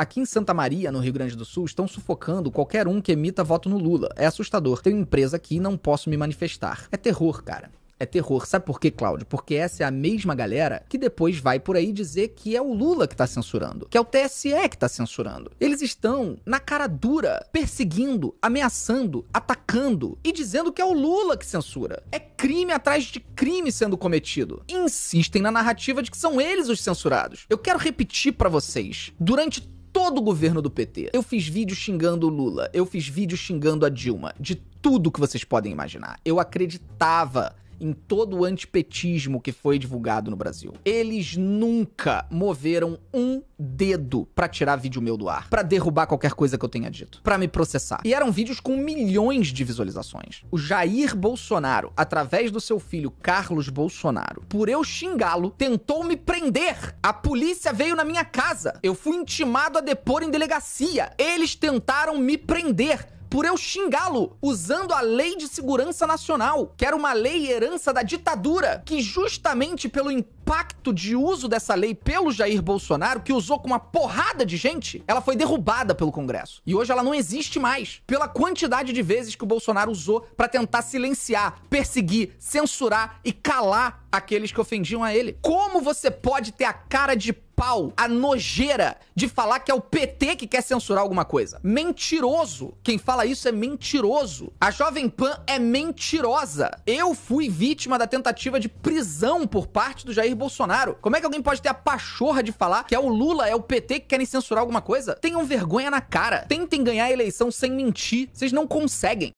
Aqui em Santa Maria, no Rio Grande do Sul, estão sufocando qualquer um que emita voto no Lula. É assustador. Tenho empresa aqui e não posso me manifestar. É terror, cara. É terror. Sabe por quê, Cláudio? Porque essa é a mesma galera que depois vai por aí dizer que é o Lula que tá censurando, que é o TSE que tá censurando. Eles estão na cara dura, perseguindo, ameaçando, atacando e dizendo que é o Lula que censura. É crime atrás de crime sendo cometido. E insistem na narrativa de que são eles os censurados. Eu quero repetir para vocês. Durante todo o governo do PT. Eu fiz vídeo xingando o Lula, eu fiz vídeo xingando a Dilma, de tudo que vocês podem imaginar. Eu acreditava em todo o antipetismo que foi divulgado no Brasil. Eles nunca moveram um dedo para tirar vídeo meu do ar, para derrubar qualquer coisa que eu tenha dito, para me processar. E eram vídeos com milhões de visualizações. O Jair Bolsonaro, através do seu filho Carlos Bolsonaro, por eu xingá-lo, tentou me prender. A polícia veio na minha casa. Eu fui intimado a depor em delegacia. Eles tentaram me prender por eu xingá-lo usando a Lei de Segurança Nacional, que era uma lei herança da ditadura, que justamente pelo impacto de uso dessa lei pelo Jair Bolsonaro, que usou com uma porrada de gente, ela foi derrubada pelo Congresso. E hoje ela não existe mais, pela quantidade de vezes que o Bolsonaro usou para tentar silenciar, perseguir, censurar e calar aqueles que ofendiam a ele. Como você pode ter a cara de pau, a nojeira de falar que é o PT que quer censurar alguma coisa. Mentiroso. Quem fala isso é mentiroso. A Jovem Pan é mentirosa. Eu fui vítima da tentativa de prisão por parte do Jair Bolsonaro. Como é que alguém pode ter a pachorra de falar que é o Lula, é o PT que querem censurar alguma coisa? Tenham vergonha na cara. Tentem ganhar a eleição sem mentir. Vocês não conseguem.